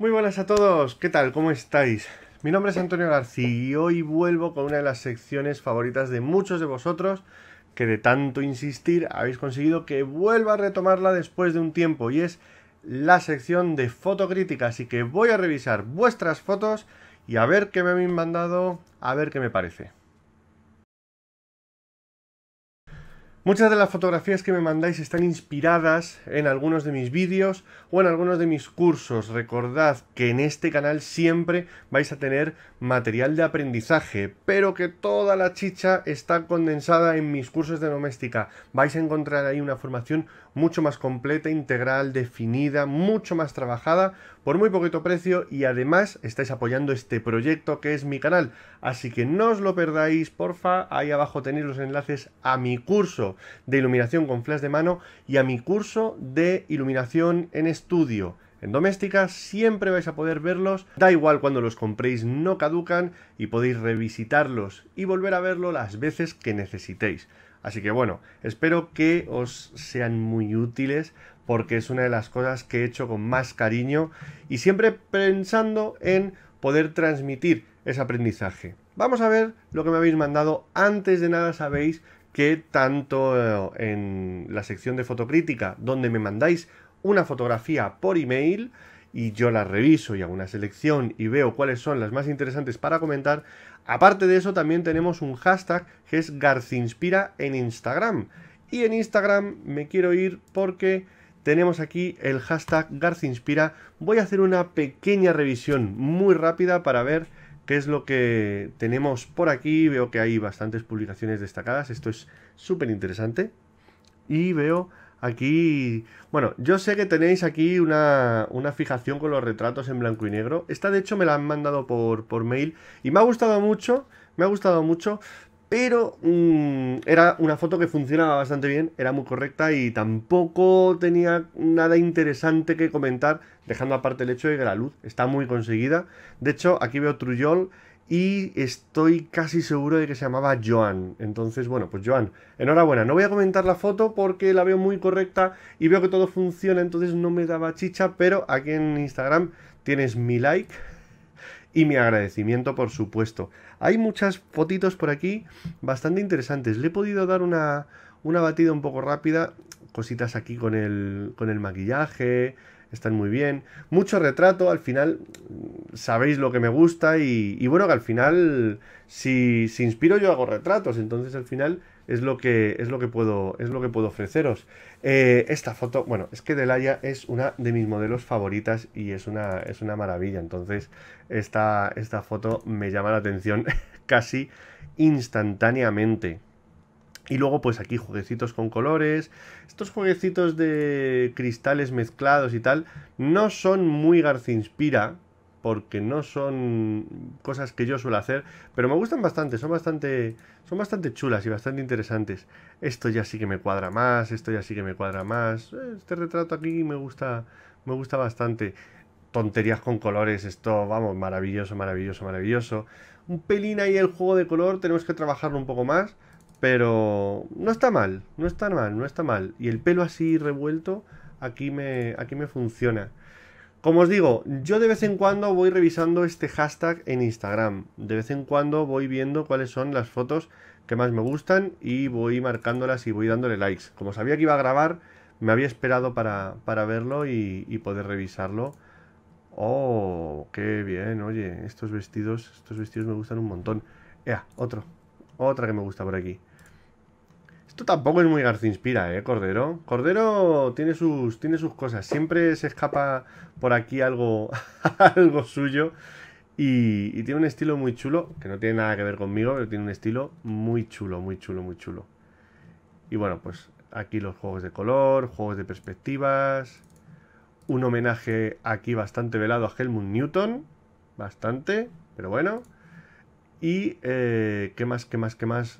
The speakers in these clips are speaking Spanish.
Muy buenas a todos, ¿qué tal? ¿Cómo estáis? Mi nombre es Antonio García y hoy vuelvo con una de las secciones favoritas de muchos de vosotros que de tanto insistir habéis conseguido que vuelva a retomarla después de un tiempo y es la sección de fotocrítica, así que voy a revisar vuestras fotos y a ver qué me habéis mandado, a ver qué me parece. Muchas de las fotografías que me mandáis están inspiradas en algunos de mis vídeos o en algunos de mis cursos. Recordad que en este canal siempre vais a tener material de aprendizaje, pero que toda la chicha está condensada en mis cursos de doméstica. Vais a encontrar ahí una formación mucho más completa, integral, definida, mucho más trabajada, por muy poquito precio y además estáis apoyando este proyecto que es mi canal. Así que no os lo perdáis, porfa, ahí abajo tenéis los enlaces a mi curso de iluminación con flash de mano y a mi curso de iluminación en estudio. En doméstica siempre vais a poder verlos, da igual cuando los compréis, no caducan y podéis revisitarlos y volver a verlo las veces que necesitéis. Así que bueno, espero que os sean muy útiles porque es una de las cosas que he hecho con más cariño y siempre pensando en poder transmitir ese aprendizaje. Vamos a ver lo que me habéis mandado. Antes de nada sabéis que tanto eh, en la sección de fotocrítica, donde me mandáis una fotografía por email, y yo las reviso y hago una selección y veo cuáles son las más interesantes para comentar. Aparte de eso, también tenemos un hashtag que es Garcinspira en Instagram. Y en Instagram me quiero ir porque tenemos aquí el hashtag Garcinspira. Voy a hacer una pequeña revisión muy rápida para ver qué es lo que tenemos por aquí. Veo que hay bastantes publicaciones destacadas. Esto es súper interesante. Y veo Aquí, bueno, yo sé que tenéis aquí una, fijación con los retratos en blanco y negro. Esta de hecho me la han mandado por, por mail y me ha gustado mucho, me ha gustado mucho, pero mm, era una foto que funcionaba bastante bien, era muy correcta y tampoco tenía nada interesante que comentar, dejando aparte el hecho de que la luz está muy conseguida. De hecho, aquí veo Trujol y estoy casi seguro de que se llamaba Joan. Entonces, bueno, pues Joan, enhorabuena. No voy a comentar la foto porque la veo muy correcta y veo que todo funciona, entonces no me daba chicha, pero aquí en Instagram tienes mi like y mi agradecimiento, por supuesto. Hay muchas fotitos por aquí bastante interesantes. Le he podido dar una, batida un poco rápida, cositas aquí con con el maquillaje, están muy bien. Mucho retrato, al final sabéis lo que me gusta y, bueno, que al final si, si, inspiro yo hago retratos, entonces al final es lo que, es lo que, puedo, es lo que puedo ofreceros. Eh, esta foto, bueno, es que Delaya es una de mis modelos favoritas y es una, es una maravilla, entonces esta, esta foto me llama la atención casi instantáneamente. Y luego, pues aquí jueguecitos con colores. Estos jueguecitos de cristales mezclados y tal no son muy Inspira. porque no son cosas que yo suelo hacer, pero me gustan bastante, son bastante, son bastante chulas y bastante interesantes. Esto ya sí que me cuadra más, esto ya sí que me cuadra más. Este retrato aquí me gusta, me gusta bastante. Tonterías con colores, esto, vamos, maravilloso, maravilloso, maravilloso. Un pelín ahí el juego de color, tenemos que trabajarlo un poco más pero no está mal, no está mal, no está mal. Y el pelo así revuelto aquí me, aquí me funciona. Como os digo, yo de vez en cuando voy revisando este hashtag en Instagram. De vez en cuando voy viendo cuáles son las fotos que más me gustan y voy marcándolas y voy dándole likes. Como sabía que iba a grabar, me había esperado para, verlo y, poder revisarlo. Oh, qué bien, oye, estos vestidos, estos vestidos me gustan un montón. Ea, otro, otra que me gusta por aquí tampoco es muy García Inspira, ¿eh, Cordero? Cordero tiene sus, tiene sus cosas. Siempre se escapa por aquí algo, algo suyo. Y, tiene un estilo muy chulo, que no tiene nada que ver conmigo, pero tiene un estilo muy chulo, muy chulo, muy chulo. Y bueno, pues aquí los juegos de color, juegos de perspectivas. Un homenaje aquí bastante velado a Helmut Newton. Bastante, pero bueno. Y eh, qué más, qué más, qué más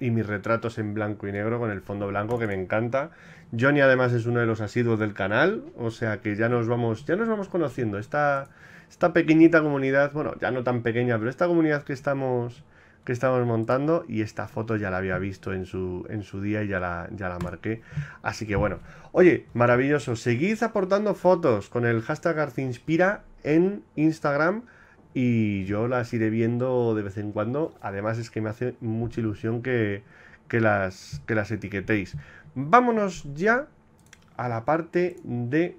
y mis retratos en blanco y negro con el fondo blanco que me encanta. Johnny además es uno de los asiduos del canal, o sea que ya nos vamos, ya nos vamos conociendo. Esta, esta pequeñita comunidad, bueno, ya no tan pequeña, pero esta comunidad que estamos que estamos montando y esta foto ya la había visto en su, en su día y ya la, ya la marqué. Así que bueno, oye, maravilloso, seguid aportando fotos con el hashtag inspira en Instagram y yo las iré viendo de vez en cuando. Además es que me hace mucha ilusión que, las, que las etiquetéis. Vámonos ya a la parte de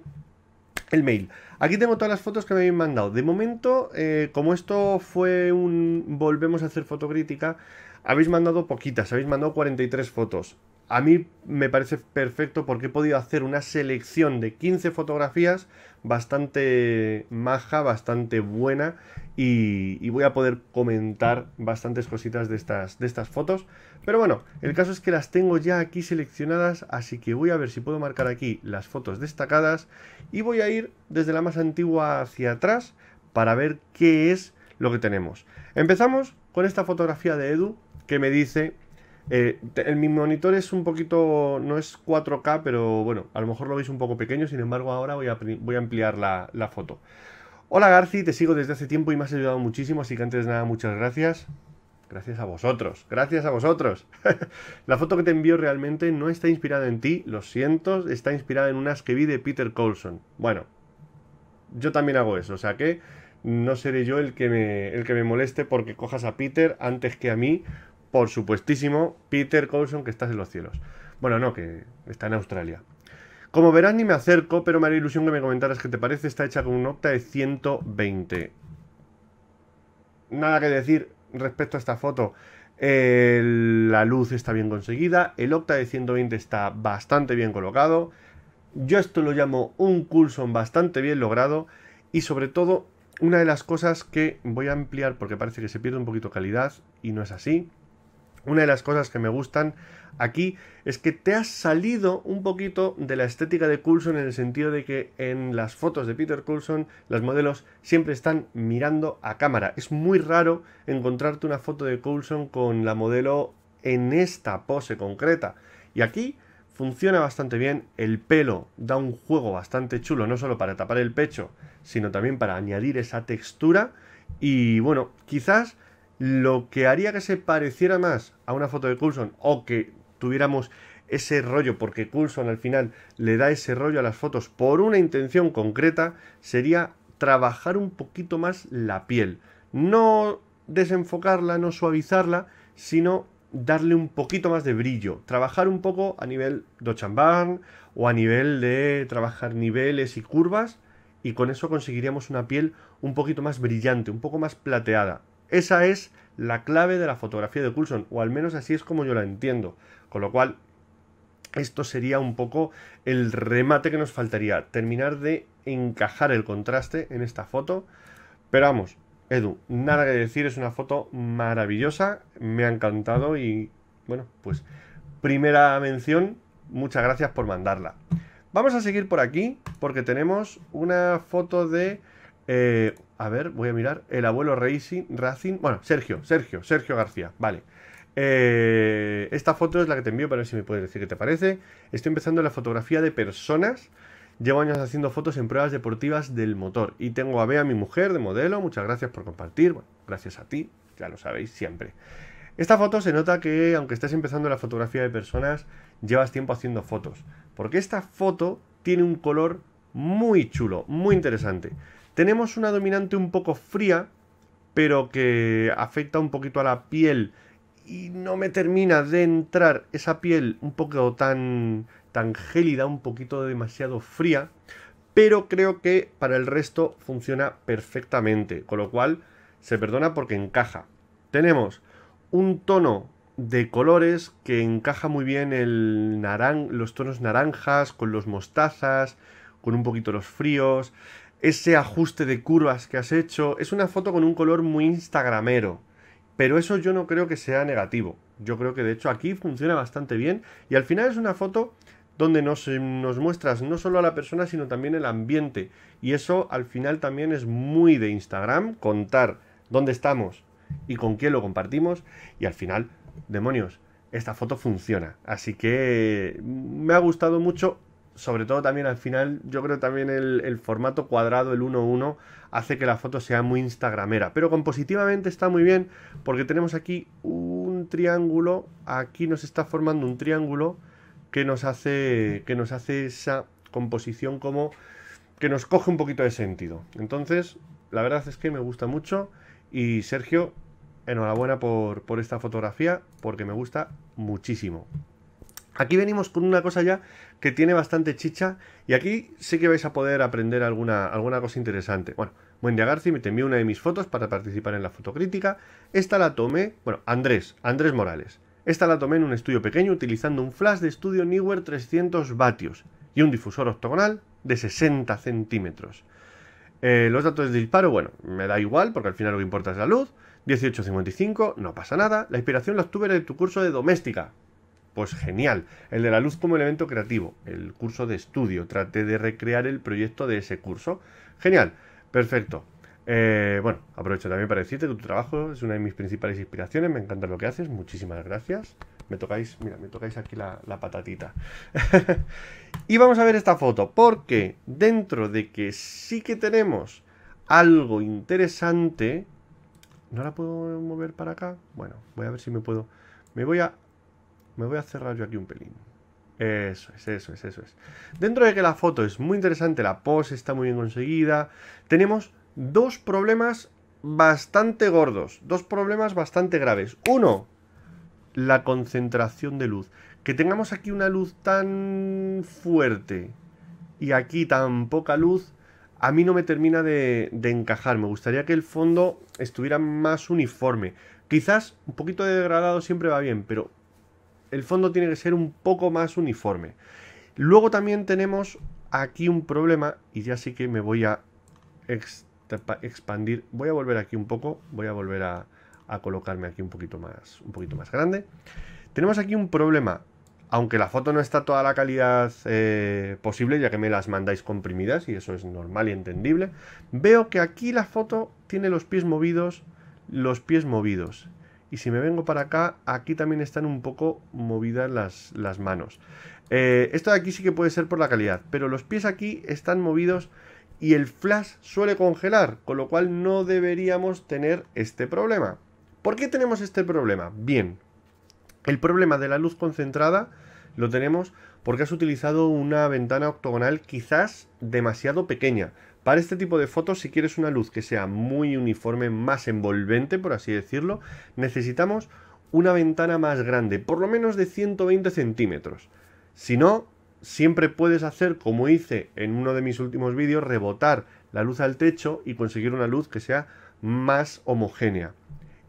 el mail. Aquí tengo todas las fotos que me habéis mandado. De momento, eh, como esto fue un volvemos a hacer fotocrítica, habéis mandado poquitas, habéis mandado 43 fotos a mí me parece perfecto porque he podido hacer una selección de 15 fotografías bastante maja, bastante buena y, voy a poder comentar bastantes cositas de estas, de estas fotos. Pero bueno, el caso es que las tengo ya aquí seleccionadas, así que voy a ver si puedo marcar aquí las fotos destacadas y voy a ir desde la más antigua hacia atrás para ver qué es lo que tenemos. Empezamos con esta fotografía de Edu que me dice eh, el, mi monitor es un poquito, no es 4K, pero bueno, a lo mejor lo veis un poco pequeño, sin embargo ahora voy a, voy a ampliar la, foto. Hola Garci, te sigo desde hace tiempo y me has ayudado muchísimo, así que antes de nada muchas gracias. Gracias a vosotros, gracias a vosotros. la foto que te envío realmente no está inspirada en ti, lo siento, está inspirada en unas que vi de Peter Colson. Bueno, yo también hago eso, o sea que no seré yo el que el que me moleste porque cojas a Peter antes que a mí, por supuestísimo, Peter Coulson, que estás en los cielos. Bueno, no, que está en Australia. Como verás, ni me acerco, pero me haría ilusión que me comentaras qué te parece. Está hecha con un octa de 120. Nada que decir respecto a esta foto. la luz está bien conseguida, el Octa de 120 está bastante bien colocado. Yo esto lo llamo un Coulson bastante bien logrado y sobre todo una de las cosas que voy a ampliar porque parece que se pierde un poquito calidad y no es así. Una de las cosas que me gustan aquí es que te has salido un poquito de la estética de Coulson en el sentido de que en las fotos de Peter Coulson las modelos siempre están mirando a cámara. Es muy raro encontrarte una foto de Coulson con la modelo en esta pose concreta. Y aquí funciona bastante bien, el pelo da un juego bastante chulo, no solo para tapar el pecho, sino también para añadir esa textura. Y bueno, quizás lo que haría que se pareciera más a una foto de Coulson o que tuviéramos ese rollo, porque Coulson al final le da ese rollo a las fotos por una intención concreta, sería trabajar un poquito más la piel. No desenfocarla, no suavizarla, sino darle un poquito más de brillo, trabajar un poco a nivel dochamban o a nivel de trabajar niveles y curvas y con eso conseguiríamos una piel un poquito más brillante, un poco más plateada. Esa es la clave de la fotografía de Coulson, o al menos así es como yo la entiendo. Con lo cual, esto sería un poco el remate que nos faltaría, terminar de encajar el contraste en esta foto. Pero vamos, Edu, nada que decir, es una foto maravillosa, me ha encantado y bueno, pues primera mención, muchas gracias por mandarla. Vamos a seguir por aquí porque tenemos una foto de eh, a ver, voy a mirar. El abuelo Racing, Racing. Bueno, Sergio, Sergio, Sergio García. Vale. Eh, esta foto es la que te envío para ver si me puedes decir qué te parece. Estoy empezando la fotografía de personas. Llevo años haciendo fotos en pruebas deportivas del motor. Y tengo a Bea, mi mujer, de modelo. Muchas gracias por compartir. Bueno, gracias a ti, ya lo sabéis siempre. Esta foto se nota que, aunque estés empezando la fotografía de personas, llevas tiempo haciendo fotos. Porque esta foto tiene un color muy chulo, muy interesante. Tenemos una dominante un poco fría, pero que afecta un poquito a la piel y no me termina de entrar esa piel un poco tan, tan gélida, un poquito demasiado fría, pero creo que para el resto funciona perfectamente, con lo cual se perdona porque encaja. Tenemos un tono de colores que encaja muy bien el naran los tonos naranjas con los mostazas, con un poquito los fríos ese ajuste de curvas que has hecho. Es una foto con un color muy instagramero, pero eso yo no creo que sea negativo. Yo creo que de hecho aquí funciona bastante bien y al final es una foto donde nos, nos muestras no solo a la persona, sino también el ambiente. Y eso al final también es muy de Instagram, contar dónde estamos y con quién lo compartimos. Y al final, demonios, esta foto funciona. Así que mm, me ha gustado mucho sobre todo también al final, yo creo también el, formato cuadrado, el 1-1, hace que la foto sea muy instagramera. Pero compositivamente está muy bien porque tenemos aquí un triángulo, aquí nos está formando un triángulo que nos hace, que nos hace esa composición como que nos coge un poquito de sentido. Entonces, la verdad es que me gusta mucho y Sergio, enhorabuena por esta fotografía porque me gusta muchísimo. Aquí venimos con una cosa ya que tiene bastante chicha y aquí sí que vais a poder aprender alguna, alguna cosa interesante. Bueno, día Garci me te envió una de mis fotos para participar en la fotocrítica. Esta la tomé, bueno, Andrés, Andrés Morales. Esta la tomé en un estudio pequeño utilizando un flash de estudio Newer 300 vatios y un difusor octogonal de 60 centímetros. Eh, los datos de disparo, bueno, me da igual porque al final lo que importa es la luz. 1855, no pasa nada. La inspiración la obtuve en tu curso de doméstica. Pues genial. El de la luz como elemento creativo, el curso de estudio. Traté de recrear el proyecto de ese curso. Genial, perfecto. Eh, bueno, aprovecho también para decirte que tu trabajo es una de mis principales inspiraciones. Me encanta lo que haces. Muchísimas gracias. Me tocáis, mira, me tocáis aquí la, la patatita. y vamos a ver esta foto, porque dentro de que sí que tenemos algo interesante. ¿No la puedo mover para acá? Bueno, voy a ver si me puedo. Me voy a me voy a cerrar yo aquí un pelín. Eso es, eso es, eso es. Dentro de que la foto es muy interesante, la pose está muy bien conseguida, tenemos dos problemas bastante gordos, dos problemas bastante graves. Uno, la concentración de luz. Que tengamos aquí una luz tan fuerte y aquí tan poca luz, a mí no me termina de, de encajar. Me gustaría que el fondo estuviera más uniforme. Quizás un poquito de degradado siempre va bien, pero el fondo tiene que ser un poco más uniforme. Luego también tenemos aquí un problema, y ya sí que me voy a expandir. Voy a volver aquí un poco, voy a volver a, colocarme aquí un poquito, más, un poquito más grande. Tenemos aquí un problema, aunque la foto no está toda la calidad eh, posible, ya que me las mandáis comprimidas, y eso es normal y entendible. Veo que aquí la foto tiene los pies movidos, los pies movidos. Y si me vengo para acá, aquí también están un poco movidas las, manos. Eh, esto de aquí sí que puede ser por la calidad, pero los pies aquí están movidos y el flash suele congelar, con lo cual no deberíamos tener este problema. ¿Por qué tenemos este problema? Bien, el problema de la luz concentrada lo tenemos porque has utilizado una ventana octogonal quizás demasiado pequeña. Para este tipo de fotos, si quieres una luz que sea muy uniforme, más envolvente, por así decirlo, necesitamos una ventana más grande, por lo menos de 120 centímetros. Si no, siempre puedes hacer como hice en uno de mis últimos vídeos, rebotar la luz al techo y conseguir una luz que sea más homogénea.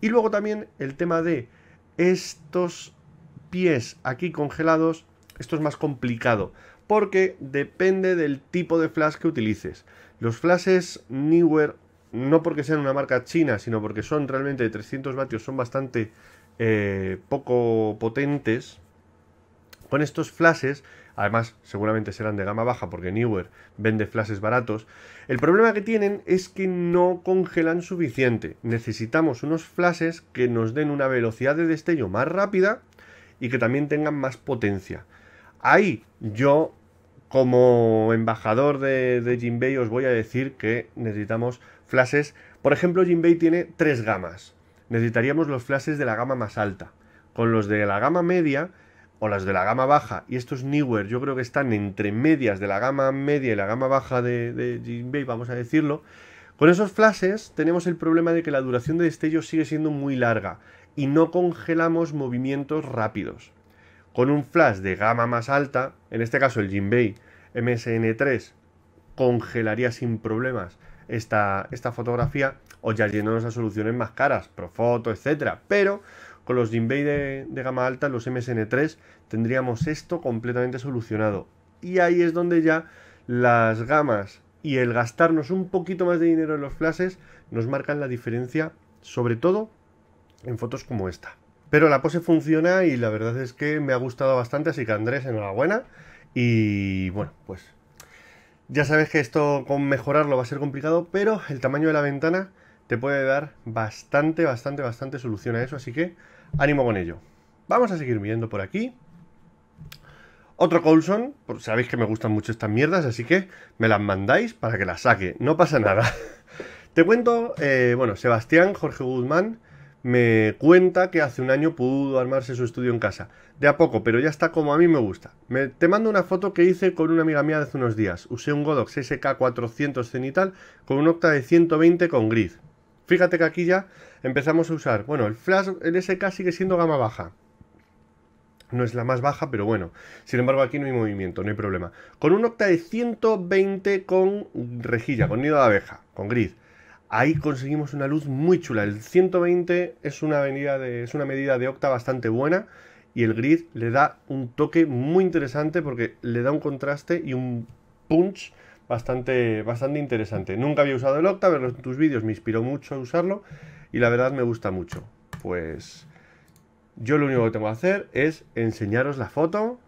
Y luego también el tema de estos pies aquí congelados, esto es más complicado, porque depende del tipo de flash que utilices. Los flashes Newer, no porque sean una marca china, sino porque son realmente de 300 vatios, son bastante eh, poco potentes. Con estos flashes, además seguramente serán de gama baja porque Newer vende flashes baratos, el problema que tienen es que no congelan suficiente. Necesitamos unos flashes que nos den una velocidad de destello más rápida y que también tengan más potencia. Ahí yo como embajador de, de Jinbei os voy a decir que necesitamos flashes. Por ejemplo, Jinbei tiene tres gamas. Necesitaríamos los flashes de la gama más alta. Con los de la gama media o las de la gama baja, y estos Newer yo creo que están entre medias de la gama media y la gama baja de, de Jinbei, vamos a decirlo, con esos flashes tenemos el problema de que la duración de destello sigue siendo muy larga y no congelamos movimientos rápidos con un flash de gama más alta, en este caso el Jinbei MSN3 congelaría sin problemas esta, esta fotografía o ya yéndonos a soluciones más caras, Profoto, etc. pero con los Jinbei de, gama alta, los MSN3, tendríamos esto completamente solucionado. Y ahí es donde ya las gamas y el gastarnos un poquito más de dinero en los flashes nos marcan la diferencia, sobre todo en fotos como esta. Pero la pose funciona y la verdad es que me ha gustado bastante, así que Andrés, enhorabuena. Y bueno, pues ya sabes que esto con mejorarlo va a ser complicado, pero el tamaño de la ventana te puede dar bastante, bastante, bastante solución a eso, así que ánimo con ello. Vamos a seguir viendo por aquí. Otro Coulson, sabéis que me gustan mucho estas mierdas, así que me las mandáis para que las saque, no pasa nada. Te cuento, eh, bueno, Sebastián, Jorge Guzmán, me cuenta que hace un año pudo armarse su estudio en casa. De a poco, pero ya está como a mí me gusta. te mando una foto que hice con una amiga mía de hace unos días. Usé un Godox SK400 cenital con un Octa de 120 con grid. Fíjate que aquí ya empezamos a usar. Bueno, el flash, el SK sigue siendo gama baja. No es la más baja, pero bueno. Sin embargo, aquí no hay movimiento, no hay problema. Con un Octa de 120 con rejilla, con nido de abeja, con grid ahí conseguimos una luz muy chula. El 120 es una, medida de, octa bastante buena y el grid le da un toque muy interesante porque le da un contraste y un punch bastante, bastante interesante. Nunca había usado el octa, pero en tus vídeos me inspiró mucho a usarlo y la verdad me gusta mucho. Pues yo lo único que tengo que hacer es enseñaros la foto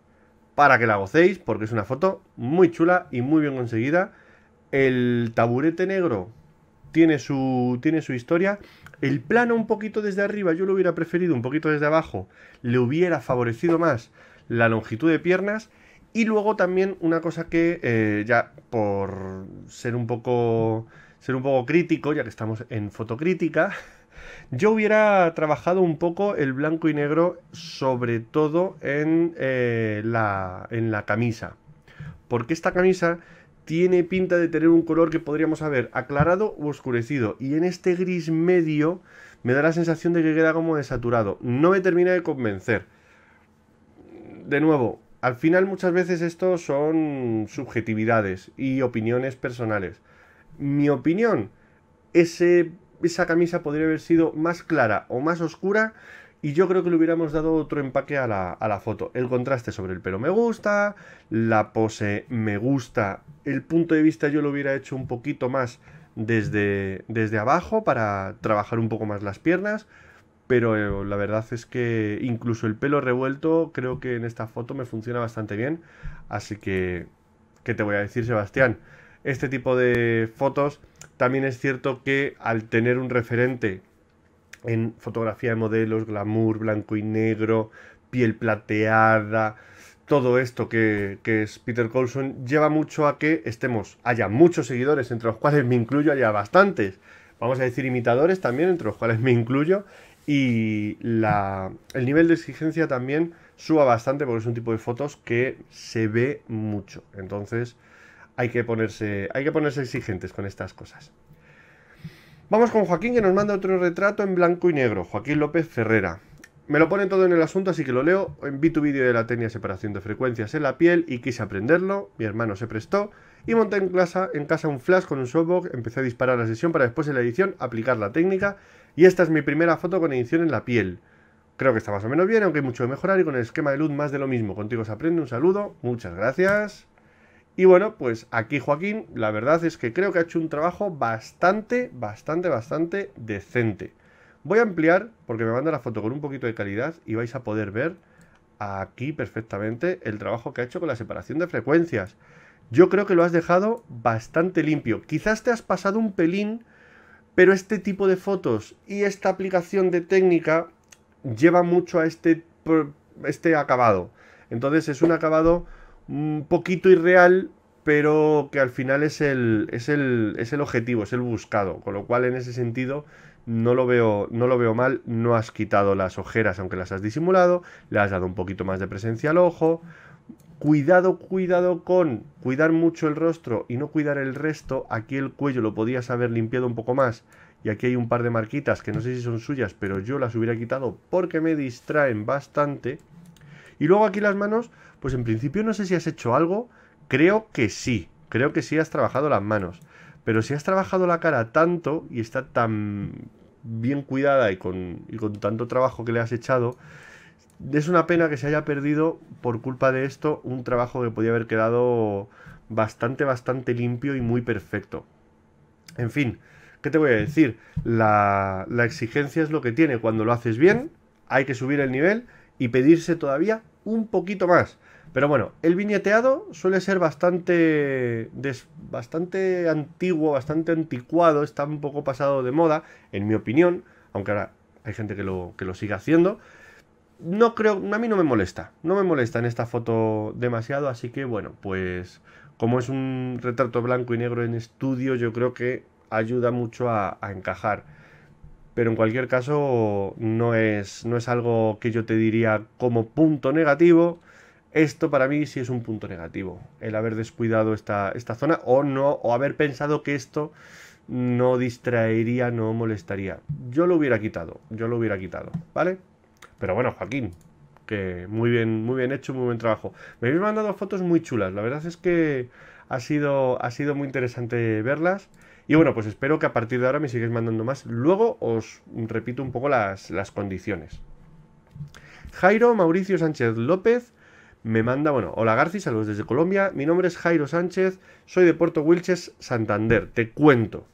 para que la gocéis porque es una foto muy chula y muy bien conseguida. El taburete negro tiene su, tiene su historia. El plano un poquito desde arriba, yo lo hubiera preferido un poquito desde abajo, le hubiera favorecido más la longitud de piernas. Y luego también una cosa que eh, ya por ser un poco ser un poco crítico, ya que estamos en fotocrítica, yo hubiera trabajado un poco el blanco y negro, sobre todo en, eh, la, en la camisa. Porque esta camisa tiene pinta de tener un color que podríamos haber aclarado u oscurecido. Y en este gris medio me da la sensación de que queda como desaturado. No me termina de convencer. De nuevo, al final muchas veces esto son subjetividades y opiniones personales. Mi opinión, ese, esa camisa podría haber sido más clara o más oscura y yo creo que le hubiéramos dado otro empaque a la, foto. El contraste sobre el pelo me gusta, la pose me gusta, el punto de vista yo lo hubiera hecho un poquito más desde, desde abajo para trabajar un poco más las piernas, pero eh, la verdad es que incluso el pelo revuelto creo que en esta foto me funciona bastante bien, así que, ¿qué te voy a decir Sebastián? Este tipo de fotos también es cierto que al tener un referente en fotografía de modelos, glamour, blanco y negro, piel plateada, todo esto que, es Peter Coulson lleva mucho a que estemos, haya muchos seguidores, entre los cuales me incluyo, haya bastantes, vamos a decir imitadores también, entre los cuales me incluyo, y el nivel de exigencia también suba bastante porque es un tipo de fotos que se ve mucho. Entonces hay que ponerse, hay que ponerse exigentes con estas cosas. Vamos con Joaquín que nos manda otro retrato en blanco y negro, Joaquín López Ferrera. Me lo pone todo en el asunto, así que lo leo. En vi tu vídeo de la tenia separación de frecuencias en la piel y quise aprenderlo, mi hermano se prestó, y monté en, en casa un flash con un softbox, empecé a disparar la sesión para después en la edición aplicar la técnica, y esta es mi primera foto con edición en la piel. Creo que está más o menos bien, aunque hay mucho que mejorar y con el esquema de luz más de lo mismo. Contigo se aprende, un saludo, muchas gracias. Y bueno, pues aquí Joaquín, la verdad es que creo que ha hecho un trabajo bastante, bastante, bastante decente. Voy a ampliar, porque me manda la foto con un poquito de calidad y vais a poder ver aquí perfectamente el trabajo que ha hecho con la separación de frecuencias. Yo creo que lo has dejado bastante limpio. Quizás te has pasado un pelín, pero este tipo de fotos y esta aplicación de técnica lleva mucho a este, este acabado. Entonces es un acabado un poquito irreal, pero que al final es el, es el, es el objetivo, es el buscado. Con lo cual, en ese sentido, no lo, veo, no lo veo mal. No has quitado las ojeras, aunque las has disimulado. Le has dado un poquito más de presencia al ojo. Cuidado, cuidado con cuidar mucho el rostro y no cuidar el resto. Aquí el cuello lo podías haber limpiado un poco más. Y aquí hay un par de marquitas que no sé si son suyas, pero yo las hubiera quitado porque me distraen bastante. Y luego aquí las manos, pues en principio no sé si has hecho algo, creo que sí, creo que sí has trabajado las manos, pero si has trabajado la cara tanto y está tan bien cuidada y con, y con tanto trabajo que le has echado, es una pena que se haya perdido por culpa de esto un trabajo que podía haber quedado bastante, bastante limpio y muy perfecto. En fin, ¿qué te voy a decir? La, la, exigencia es lo que tiene. Cuando lo haces bien, hay que subir el nivel y pedirse todavía un poquito más. Pero bueno, el viñeteado suele ser bastante, bastante antiguo, bastante anticuado, está un poco pasado de moda, en mi opinión, aunque ahora hay gente que lo, que lo sigue haciendo. No creo, a mí no me molesta, no me molesta en esta foto demasiado, así que bueno, pues como es un retrato blanco y negro en estudio, yo creo que ayuda mucho a, encajar. Pero en cualquier caso, no es, no es algo que yo te diría como punto negativo esto para mí sí es un punto negativo, el haber descuidado esta, esta zona o no, o haber pensado que esto no distraería, no molestaría. Yo lo hubiera quitado, yo lo hubiera quitado, ¿vale? Pero bueno, Joaquín, que muy bien, muy bien hecho, muy buen trabajo. Me habéis mandado fotos muy chulas, la verdad es que ha sido, ha sido muy interesante verlas. Y bueno, pues espero que a partir de ahora me sigáis mandando más. Luego os repito un poco las, las condiciones. Jairo Mauricio Sánchez López me manda, bueno, hola Garci, saludos desde Colombia, mi nombre es Jairo Sánchez, soy de Puerto Wilches, Santander, te cuento.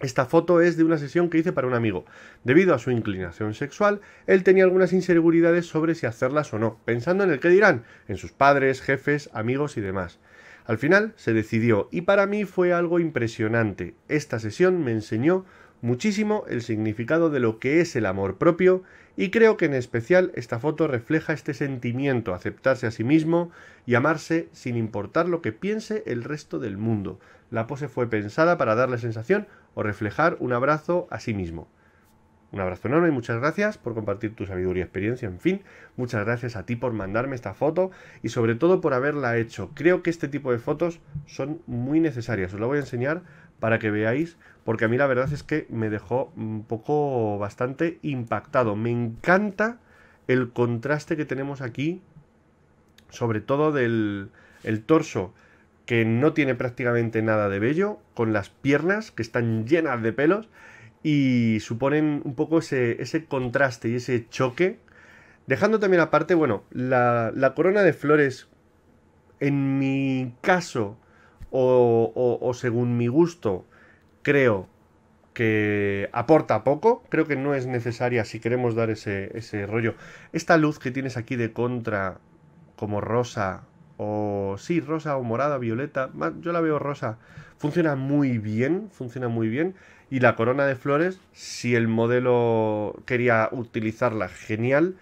Esta foto es de una sesión que hice para un amigo. Debido a su inclinación sexual, él tenía algunas inseguridades sobre si hacerlas o no, pensando en el que dirán, en sus padres, jefes, amigos y demás. Al final se decidió y para mí fue algo impresionante. Esta sesión me enseñó muchísimo el significado de lo que es el amor propio y creo que en especial esta foto refleja este sentimiento, aceptarse a sí mismo y amarse sin importar lo que piense el resto del mundo. La pose fue pensada para darle sensación o reflejar un abrazo a sí mismo. Un abrazo enorme y muchas gracias por compartir tu sabiduría y experiencia. En fin, muchas gracias a ti por mandarme esta foto y sobre todo por haberla hecho. Creo que este tipo de fotos son muy necesarias. Os la voy a enseñar para que veáis, porque a mí la verdad es que me dejó un poco bastante impactado. Me encanta el contraste que tenemos aquí, sobre todo del torso, que no tiene prácticamente nada de bello con las piernas que están llenas de pelos y suponen un poco ese, ese contraste y ese choque. Dejando también aparte, bueno, la, la corona de flores, en mi caso, o, según mi gusto creo que aporta poco, creo que no es necesaria si queremos dar ese, rollo. Esta luz que tienes aquí de contra, como rosa, o sí, rosa o morada, violeta, yo la veo rosa, funciona muy bien, funciona muy bien. Y la corona de flores, si el modelo quería utilizarla, genial.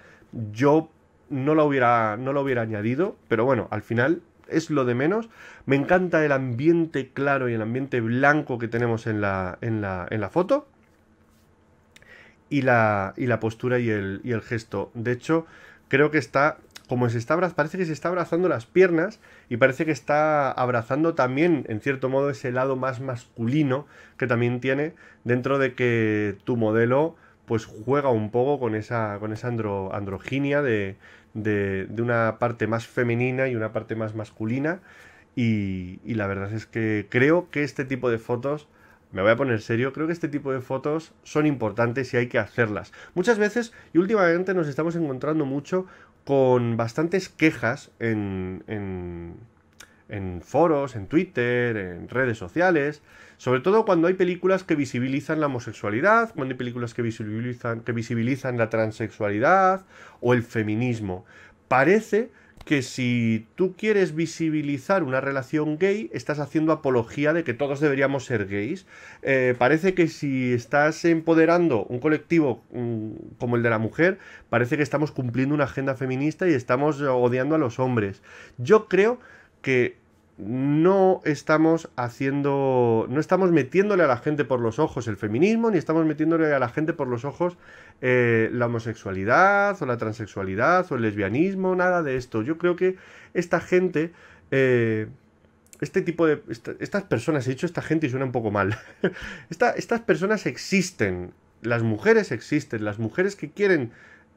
Yo no la hubiera, no la hubiera añadido, pero bueno, al final es lo de menos. Me encanta el ambiente claro y el ambiente blanco que tenemos en la, en la, foto. Y la, y la postura y el, y el gesto. De hecho, creo que está como se está abrazando, parece que se está abrazando las piernas y parece que está abrazando también, en cierto modo, ese lado más masculino que también tiene dentro de que tu modelo pues juega un poco con esa, con esa andro, androginia de, de, una parte más femenina y una parte más masculina. Y, la verdad es que creo que este tipo de fotos, me voy a poner serio, creo que este tipo de fotos son importantes y hay que hacerlas. Muchas veces y últimamente nos estamos encontrando mucho con bastantes quejas en en foros, en Twitter, en redes sociales, sobre todo cuando hay películas que visibilizan la homosexualidad, cuando hay películas que visibilizan, que visibilizan la transexualidad o el feminismo. Parece que si tú quieres visibilizar una relación gay, estás haciendo apología de que todos deberíamos ser gays. Eh, parece que si estás empoderando un colectivo mm, como el de la mujer, parece que estamos cumpliendo una agenda feminista y estamos odiando a los hombres. Yo creo que no estamos haciendo, no estamos metiéndole a la gente por los ojos el feminismo, ni estamos metiéndole a la gente por los ojos eh, la homosexualidad o la transexualidad o el lesbianismo, nada de esto. Yo creo que esta gente, eh, este tipo de, estas personas, he dicho esta gente y suena un poco mal, estas personas existen, las mujeres existen, las mujeres que quieren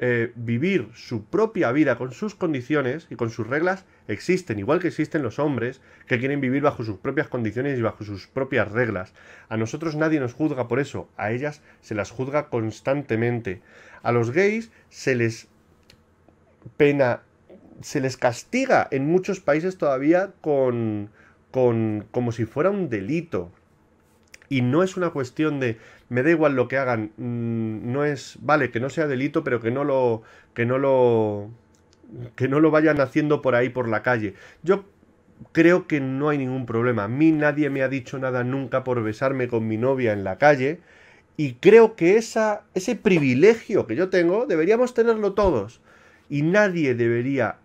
eh, vivir su propia vida con sus condiciones y con sus reglas existen, igual que existen los hombres que quieren vivir bajo sus propias condiciones y bajo sus propias reglas. A nosotros nadie nos juzga por eso, a ellas se las juzga constantemente. A los gays se les pena, se les castiga en muchos países todavía con, con como si fuera un delito. Y no es una cuestión de, me da igual lo que hagan, mm, no es, vale, que no sea delito, pero que no lo, que no lo, que no lo vayan haciendo por ahí, por la calle. Yo creo que no hay ningún problema. A mí nadie me ha dicho nada nunca por besarme con mi novia en la calle. Y creo que esa, ese privilegio que yo tengo deberíamos tenerlo todos. Y nadie debería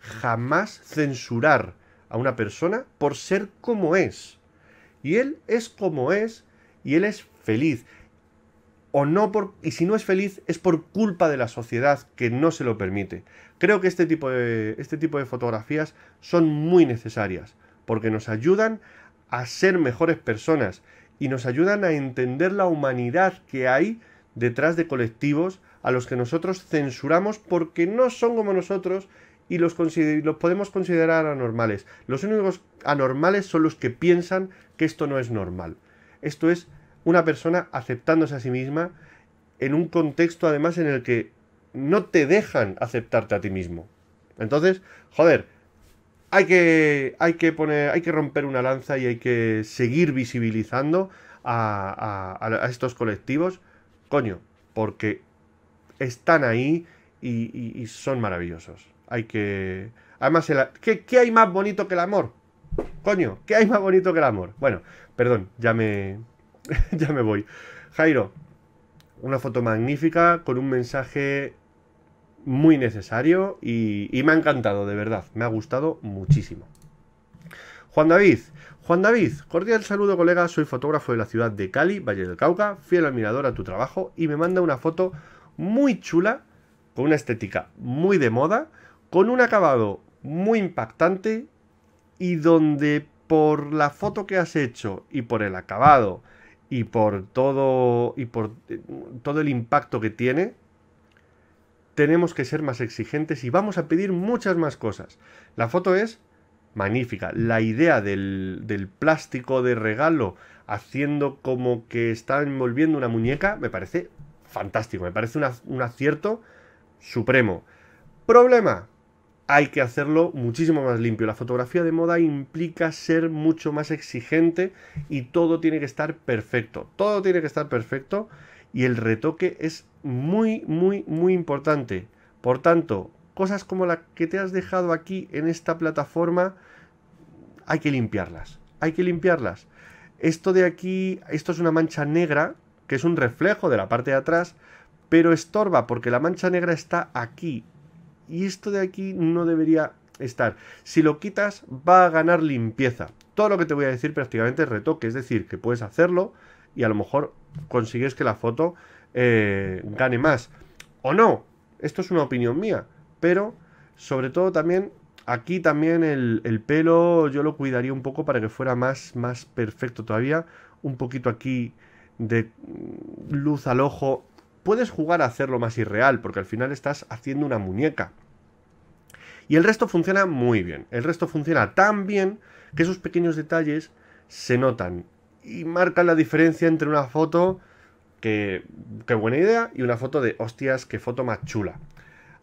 jamás censurar a una persona por ser como es. Y él es como es y él es feliz. O no por, y si no es feliz es por culpa de la sociedad que no se lo permite. Creo que este tipo de, este tipo de fotografías son muy necesarias porque nos ayudan a ser mejores personas y nos ayudan a entender la humanidad que hay detrás de colectivos a los que nosotros censuramos porque no son como nosotros y los, los podemos considerar anormales. Los únicos anormales son los que piensan que esto no es normal. Esto es una persona aceptándose a sí misma en un contexto además en el que no te dejan aceptarte a ti mismo. Entonces, joder, hay que, hay que poner, hay que romper una lanza y hay que seguir visibilizando a, estos colectivos, coño, porque están ahí y, son maravillosos. Hay que, además, el, ¿qué, ¿qué hay más bonito que el amor? Coño, ¿qué hay más bonito que el amor? Bueno, perdón, ya me, ya me voy. Jairo, una foto magnífica con un mensaje muy necesario y, y, me ha encantado, de verdad, me ha gustado muchísimo. Juan David, Juan David, cordial saludo colega, soy fotógrafo de la ciudad de Cali, Valle del Cauca, fiel admirador a tu trabajo y me manda una foto muy chula, con una estética muy de moda, con un acabado muy impactante y donde por la foto que has hecho y por el acabado y por todo y por eh, todo el impacto que tiene tenemos que ser más exigentes y vamos a pedir muchas más cosas. La foto es magnífica. La idea del, plástico de regalo haciendo como que está envolviendo una muñeca me parece fantástico, me parece un acierto supremo. Problema, hay que hacerlo muchísimo más limpio. La fotografía de moda implica ser mucho más exigente y todo tiene que estar perfecto. Todo tiene que estar perfecto y el retoque es muy, muy, muy importante. Por tanto, cosas como la que te has dejado aquí en esta plataforma, hay que limpiarlas. Hay que limpiarlas. Esto de aquí, esto es una mancha negra, que es un reflejo de la parte de atrás, pero estorba porque la mancha negra está aquí y esto de aquí no debería estar. Si lo quitas, va a ganar limpieza. Todo lo que te voy a decir prácticamente es retoque, es decir, que puedes hacerlo y a lo mejor consigues que la foto eh, gane más. O no, esto es una opinión mía, pero sobre todo también aquí también el, pelo yo lo cuidaría un poco para que fuera más, más perfecto todavía. Un poquito aquí de mm, luz al ojo puedes jugar a hacerlo más irreal, porque al final estás haciendo una muñeca. Y el resto funciona muy bien. El resto funciona tan bien que esos pequeños detalles se notan y marcan la diferencia entre una foto que, qué buena idea y una foto de hostias, qué foto más chula.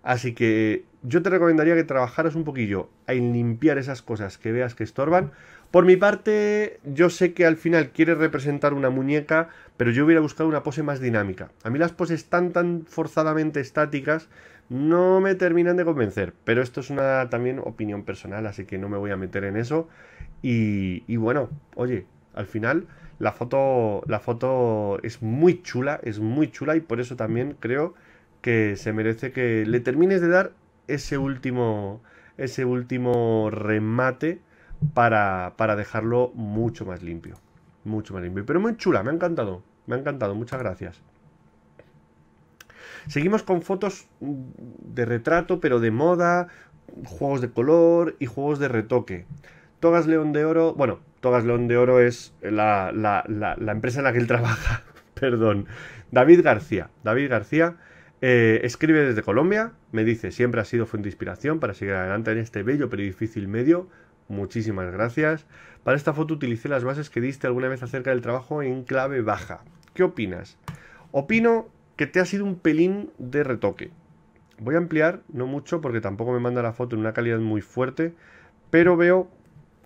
Así que yo te recomendaría que trabajaras un poquillo en limpiar esas cosas que veas que estorban por mi parte, yo sé que al final quiere representar una muñeca, pero yo hubiera buscado una pose más dinámica. A mí las poses tan tan forzadamente estáticas no me terminan de convencer, pero esto es una también opinión personal, así que no me voy a meter en eso. Y, bueno, oye, al final la foto, la foto es muy chula, es muy chula y por eso también creo que se merece que le termines de dar ese último, ese último remate para, dejarlo mucho más limpio. Mucho más limpio. Pero muy chula, me ha encantado. Me ha encantado, muchas gracias. Seguimos con fotos mm, de retrato, pero de moda, juegos de color y juegos de retoque. Togas León de Oro, bueno, Togas León de Oro es la, la, la, empresa en la que él trabaja, perdón. David García, David García eh, escribe desde Colombia, me dice, siempre ha sido fuente de inspiración para seguir adelante en este bello pero difícil medio. Muchísimas gracias. Para esta foto utilicé las bases que diste alguna vez acerca del trabajo en clave baja. ¿Qué opinas? Opino que te ha sido un pelín de retoque. Voy a ampliar, no mucho, porque tampoco me manda la foto en una calidad muy fuerte, pero veo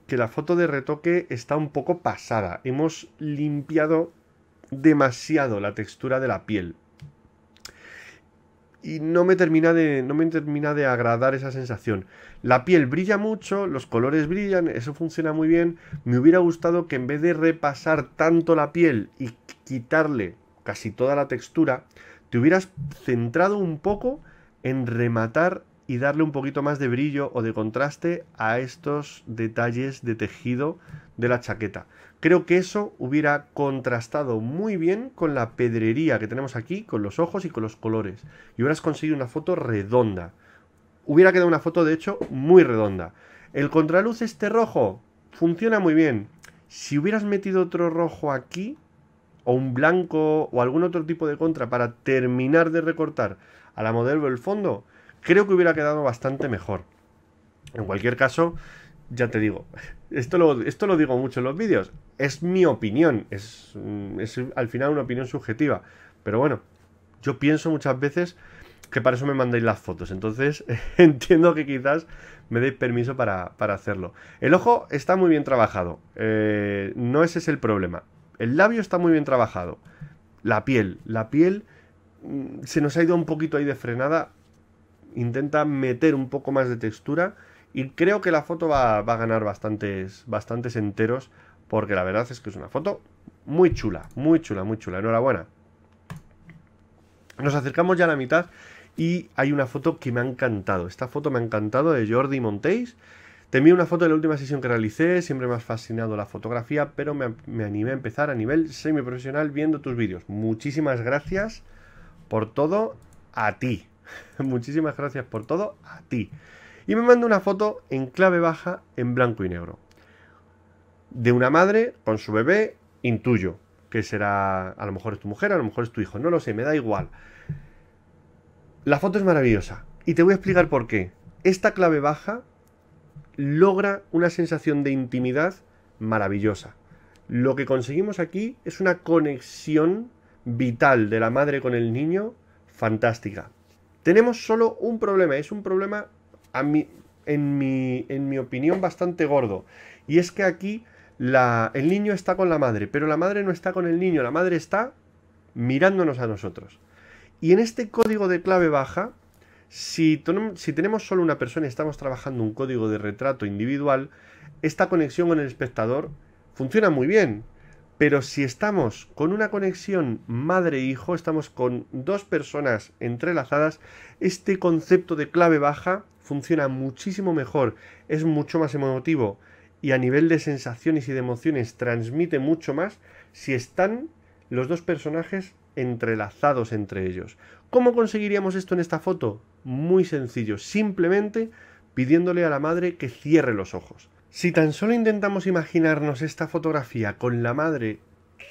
que la foto de retoque está un poco pasada. Hemos limpiado demasiado la textura de la piel y no me termina de no me termina de agradar esa sensación. La piel brilla mucho, los colores brillan, eso funciona muy bien. Me hubiera gustado que en vez de repasar tanto la piel y quitarle casi toda la textura, te hubieras centrado un poco en rematar y darle un poquito más de brillo o de contraste a estos detalles de tejido de la chaqueta. Creo que eso hubiera contrastado muy bien con la pedrería que tenemos aquí, con los ojos y con los colores. Y hubieras conseguido una foto redonda. Hubiera quedado una foto, de hecho, muy redonda. El contraluz este rojo funciona muy bien. Si hubieras metido otro rojo aquí, o un blanco, o algún otro tipo de contra para terminar de recortar a la modelo el fondo, Creo que hubiera quedado bastante mejor. En cualquier caso, ya te digo, esto lo, esto lo digo mucho en los vídeos, es mi opinión, es, mm, es al final una opinión subjetiva, pero bueno, yo pienso muchas veces que para eso me mandáis las fotos. Entonces entiendo que quizás me deis permiso para, para hacerlo. El ojo está muy bien trabajado. Eh, no ese es el problema. El labio está muy bien trabajado. La piel. La piel mm, se nos ha ido un poquito ahí de frenada intenta meter un poco más de textura y creo que la foto va, a ganar bastantes, bastantes enteros porque la verdad es que es una foto muy chula, muy chula, muy chula. Enhorabuena. Nos acercamos ya a la mitad y hay una foto que me ha encantado. Esta foto me ha encantado de Jordi Montéis. Te una foto de la última sesión que realicé, siempre me ha fascinado la fotografía, pero me, me animé a empezar a nivel semiprofesional viendo tus vídeos. Muchísimas gracias por todo a ti. Muchísimas gracias por todo a ti. Y me manda una foto en clave baja en blanco y negro. De una madre con su bebé, intuyo que será, a lo mejor es tu mujer, a lo mejor es tu hijo, no lo sé, me da igual. La foto es maravillosa y te voy a explicar por qué. Esta clave baja logra una sensación de intimidad maravillosa. Lo que conseguimos aquí es una conexión vital de la madre con el niño fantástica. Tenemos solo un problema, es un problema, a en, mi, opinión, bastante gordo. Y es que aquí el niño está con la madre, pero la madre no está con el niño, la madre está mirándonos a nosotros. Y en este código de clave baja, si, si, tenemos solo una persona y estamos trabajando un código de retrato individual, esta conexión con el espectador funciona muy bien. Pero si estamos con una conexión madre-hijo, e estamos con dos personas entrelazadas, este concepto de clave baja funciona muchísimo mejor, es mucho más emotivo y a nivel de sensaciones y de emociones transmite mucho más si están los dos personajes entrelazados entre ellos. ¿Cómo conseguiríamos esto en esta foto? Muy sencillo, simplemente pidiéndole a la madre que cierre los ojos. Si tan solo intentamos imaginarnos esta fotografía con la madre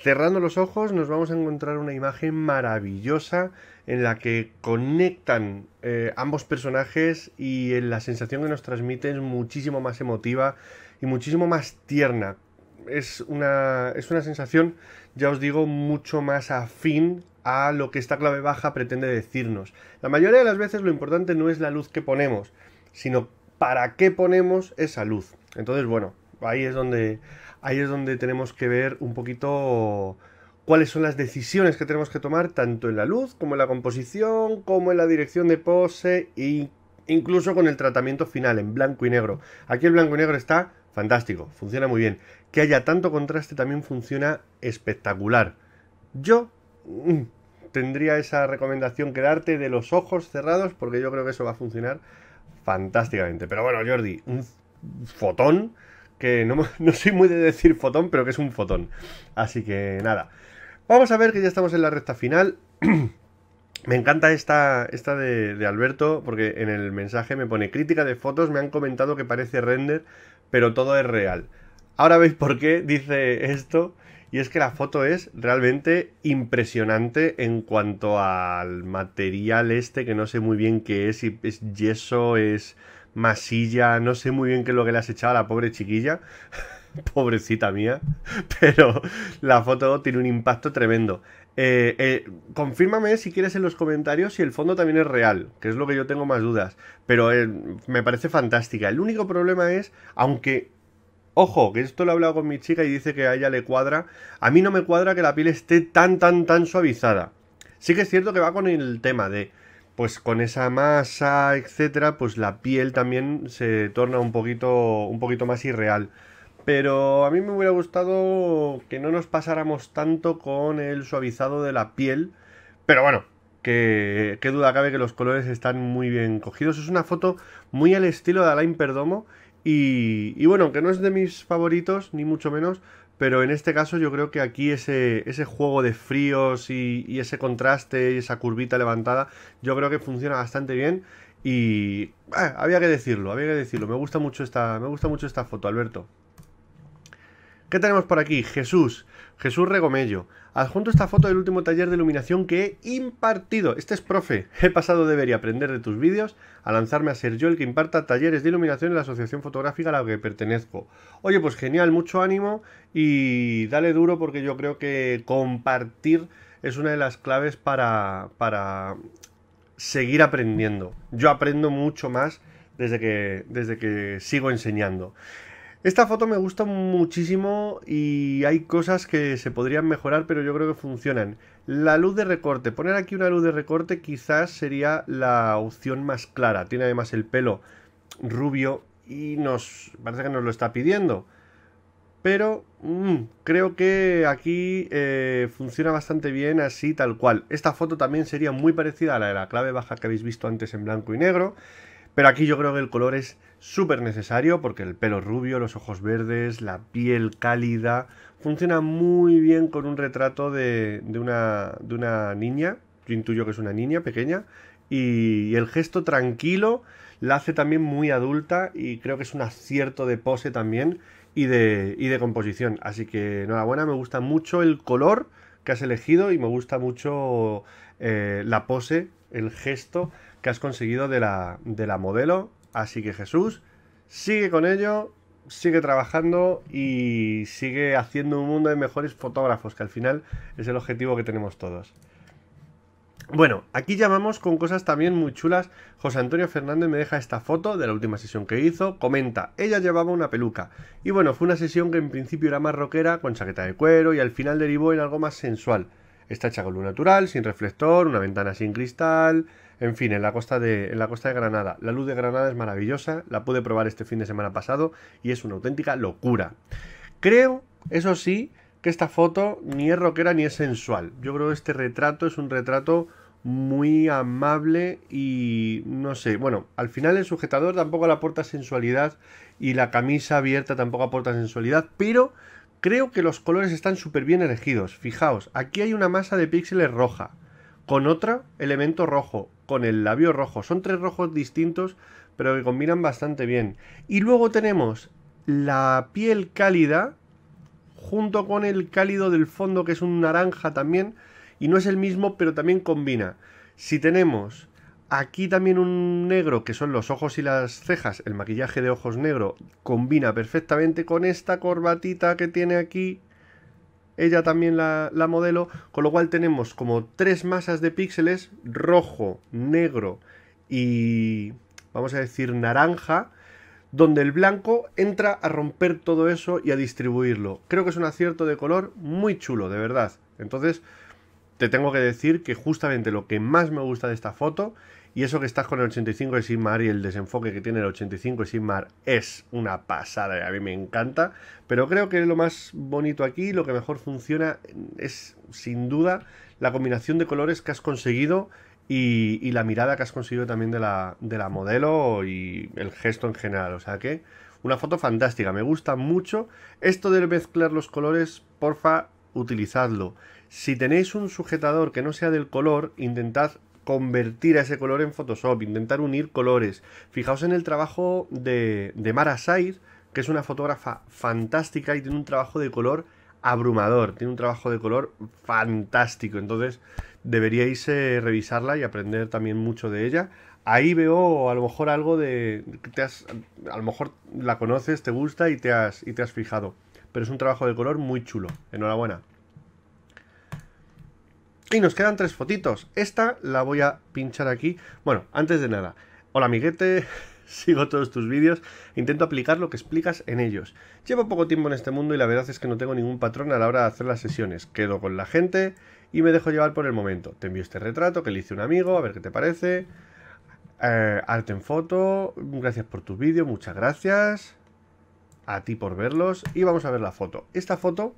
cerrando los ojos, nos vamos a encontrar una imagen maravillosa en la que conectan eh, ambos personajes y en eh, la sensación que nos transmite es muchísimo más emotiva y muchísimo más tierna. Es una, es una sensación, ya os digo, mucho más afín a lo que esta clave baja pretende decirnos. La mayoría de las veces lo importante no es la luz que ponemos, sino para qué ponemos esa luz. Entonces, bueno, ahí es donde, ahí es donde tenemos que ver un poquito cuáles son las decisiones que tenemos que tomar tanto en la luz como en la composición, como en la dirección de pose e incluso con el tratamiento final en blanco y negro. Aquí el blanco y negro está fantástico, funciona muy bien. Que haya tanto contraste también funciona espectacular. Yo mm, tendría esa recomendación que darte de los ojos cerrados porque yo creo que eso va a funcionar fantásticamente. Pero bueno, Jordi, fotón, que no, soy muy de decir fotón, pero que es un fotón. Así que nada. Vamos a ver que ya estamos en la recta final. Me encanta esta, esta de, de, Alberto, porque en el mensaje me pone crítica de fotos, me han comentado que parece render, pero todo es real. Ahora veis por qué dice esto, y es que la foto es realmente impresionante en cuanto al material este, que no sé muy bien qué es, si es yeso, es masilla, no sé muy bien qué es lo que le has echado a la pobre chiquilla. Pobrecita mía. Pero la foto tiene un impacto tremendo. Eh, eh, confírmame si quieres en los comentarios si el fondo también es real, que es lo que yo tengo más dudas. Pero eh, me parece fantástica. El único problema es, aunque Ojo, que esto lo he hablado con mi chica y dice que a ella le cuadra. A mí no me cuadra que la piel esté tan, tan, tan suavizada. Sí que es cierto que va con el tema de pues con esa masa, etcétera, pues la piel también se torna un poquito, un poquito más irreal. Pero a mí me hubiera gustado que no nos pasáramos tanto con el suavizado de la piel. Pero bueno, que, duda cabe que los colores están muy bien cogidos. Es una foto muy al estilo de Alain Perdomo. Y, y bueno, que no es de mis favoritos, ni mucho menos, pero en este caso yo creo que aquí ese, juego de fríos y, ese contraste y esa curvita levantada, yo creo que funciona bastante bien. Y eh, había que decirlo, había que decirlo. Me gusta mucho esta, me gusta mucho esta foto, Alberto. ¿Qué tenemos por aquí? Jesús, Jesús Regomello. Adjunto esta foto del último taller de iluminación que he impartido. Este es profe. He pasado de ver y aprender de tus vídeos a lanzarme a ser yo el que imparta talleres de iluminación en la asociación fotográfica a la que pertenezco. Oye, pues genial, mucho ánimo y dale duro porque yo creo que compartir es una de las claves para, para seguir aprendiendo. Yo aprendo mucho más desde que, desde que sigo enseñando. Esta foto me gusta muchísimo y hay cosas que se podrían mejorar, pero yo creo que funcionan. La luz de recorte. Poner aquí una luz de recorte quizás sería la opción más clara. Tiene además el pelo rubio y nos parece que nos lo está pidiendo. Pero mm, creo que aquí eh, funciona bastante bien así tal cual. Esta foto también sería muy parecida a la de la clave baja que habéis visto antes en blanco y negro. Pero aquí yo creo que el color es súper necesario porque el pelo rubio, los ojos verdes, la piel cálida, funciona muy bien con un retrato de, de, una, niña, yo intuyo que es una niña pequeña, y el gesto tranquilo la hace también muy adulta y creo que es un acierto de pose también y de, de composición. Así que enhorabuena, me gusta mucho el color que has elegido y me gusta mucho eh, la pose el gesto que has conseguido de la, de la modelo. Así que Jesús, sigue con ello, sigue trabajando y sigue haciendo un mundo de mejores fotógrafos, que al final es el objetivo que tenemos todos. Bueno, aquí llamamos con cosas también muy chulas. José Antonio Fernández me deja esta foto de la última sesión que hizo. Comenta, ella llevaba una peluca. Y bueno, fue una sesión que en principio era más rockera, con chaqueta de cuero y al final derivó en algo más sensual. Está hecha con luz natural, sin reflector, una ventana sin cristal, en fin, en la, costa de, la costa de Granada. La luz de Granada es maravillosa, la pude probar este fin de semana pasado y es una auténtica locura. Creo, eso sí, que esta foto ni es rockera ni es sensual. Yo creo que este retrato es un retrato muy amable y no sé, bueno, al final el sujetador tampoco le aporta sensualidad y la camisa abierta tampoco aporta sensualidad, pero Creo que los colores están súper bien elegidos. Fijaos, aquí hay una masa de píxeles roja, con otro elemento rojo, con el labio rojo. Son tres rojos distintos, pero que combinan bastante bien. Y luego tenemos la piel cálida, junto con el cálido del fondo, que es un naranja también, y no es el mismo, pero también combina. Si tenemos Aquí también un negro, que son los ojos y las cejas, el maquillaje de ojos negro, combina perfectamente con esta corbatita que tiene aquí. Ella también la, la modelo, con lo cual tenemos como tres masas de píxeles, rojo, negro y, vamos a decir, naranja, donde el blanco entra a romper todo eso y a distribuirlo. Creo que es un acierto de color muy chulo, de verdad. Entonces, te tengo que decir que justamente lo que más me gusta de esta foto y eso que estás con el 85 de Sigmar y el desenfoque que tiene el 85 de Sigmar es una pasada, a mí me encanta. Pero creo que lo más bonito aquí, lo que mejor funciona, es sin duda la combinación de colores que has conseguido y, la mirada que has conseguido también de la, de la modelo y el gesto en general. O sea que una foto fantástica, me gusta mucho. Esto de mezclar los colores, porfa, utilizadlo. Si tenéis un sujetador que no sea del color, intentad convertir a ese color en Photoshop, intentar unir colores. Fijaos en el trabajo de, Mara Sair, que es una fotógrafa fantástica y tiene un trabajo de color abrumador, tiene un trabajo de color fantástico. Entonces deberíais eh, revisarla y aprender también mucho de ella. Ahí veo a lo mejor algo de... Te has, a lo mejor la conoces, te gusta y te, has, y te has fijado. Pero es un trabajo de color muy chulo. Enhorabuena. Y nos quedan tres fotitos. Esta la voy a pinchar aquí. Bueno, antes de nada. Hola amiguete, sigo todos tus vídeos, intento aplicar lo que explicas en ellos. Llevo poco tiempo en este mundo y la verdad es que no tengo ningún patrón a la hora de hacer las sesiones. Quedo con la gente y me dejo llevar por el momento. Te envío este retrato que le hice un amigo, a ver qué te parece. Eh, arte en foto, gracias por tus vídeos, muchas gracias. A ti por verlos y vamos a ver la foto. Esta foto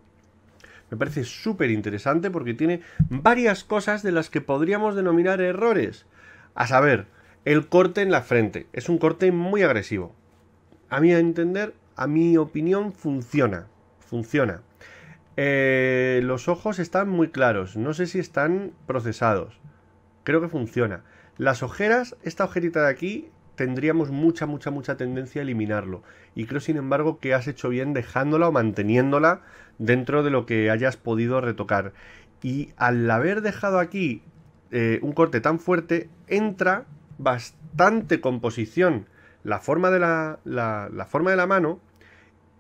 me parece súper interesante porque tiene varias cosas de las que podríamos denominar errores. A saber, el corte en la frente. Es un corte muy agresivo. A mi entender, a mi opinión, funciona. Funciona. Eh, los ojos están muy claros. No sé si están procesados. Creo que funciona. Las ojeras, esta ojerita de aquí, tendríamos mucha, mucha, mucha tendencia a eliminarlo. Y creo, sin embargo, que has hecho bien dejándola o manteniéndola dentro de lo que hayas podido retocar. Y al haber dejado aquí eh, un corte tan fuerte, entra bastante composición. La forma, de la, la, forma de la mano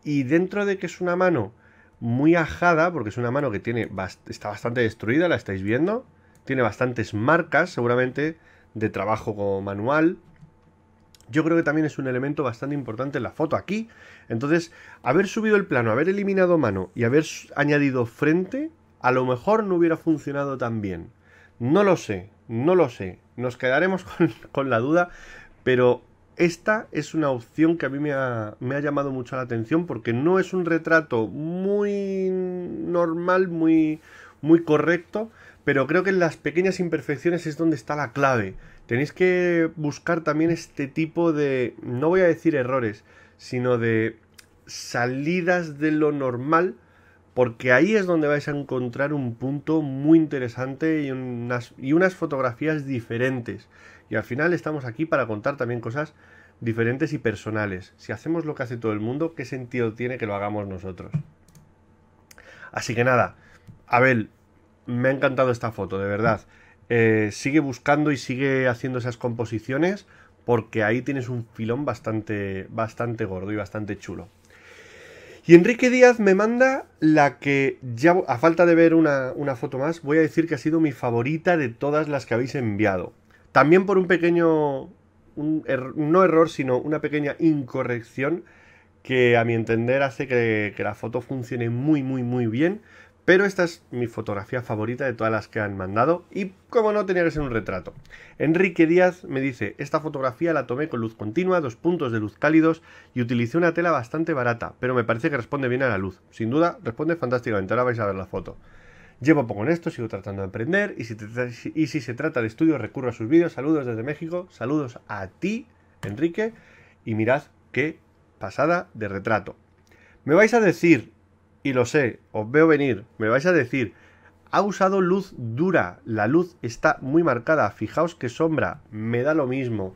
y dentro de que es una mano muy ajada, porque es una mano que tiene está bastante destruida, la estáis viendo, tiene bastantes marcas seguramente de trabajo manual, yo creo que también es un elemento bastante importante en la foto aquí. Entonces, haber subido el plano, haber eliminado mano y haber añadido frente, a lo mejor no hubiera funcionado tan bien. No lo sé, no lo sé. Nos quedaremos con, la duda, pero esta es una opción que a mí me ha, llamado mucho la atención porque no es un retrato muy normal, muy, muy correcto, pero creo que en las pequeñas imperfecciones es donde está la clave tenéis que buscar también este tipo de, no voy a decir errores, sino de salidas de lo normal, porque ahí es donde vais a encontrar un punto muy interesante y unas, y unas fotografías diferentes. Y al final estamos aquí para contar también cosas diferentes y personales. Si hacemos lo que hace todo el mundo, ¿qué sentido tiene que lo hagamos nosotros? Así que nada, Abel, me ha encantado esta foto, de verdad. Eh, sigue buscando y sigue haciendo esas composiciones porque ahí tienes un filón bastante, bastante gordo y bastante chulo. Y Enrique Díaz me manda la que ya, a falta de ver una, foto más, voy a decir que ha sido mi favorita de todas las que habéis enviado. También por un pequeño, er, no error, sino una pequeña incorrección que a mi entender hace que la foto funcione muy, muy, muy bien, pero esta es mi fotografía favorita de todas las que han mandado y como no tenía que ser un retrato. Enrique Díaz me dice, esta fotografía la tomé con luz continua, dos puntos de luz cálidos y utilicé una tela bastante barata, pero me parece que responde bien a la luz. Sin duda, responde fantásticamente, ahora vais a ver la foto. Llevo poco en esto, sigo tratando de aprender y si, y si se trata de estudios recurro a sus vídeos. Saludos desde México, saludos a ti, Enrique, y mirad qué pasada de retrato. Me vais a decir, y lo sé, os veo venir, me vais a decir. Ha usado luz dura, la luz está muy marcada, fijaos que sombra, me da lo mismo.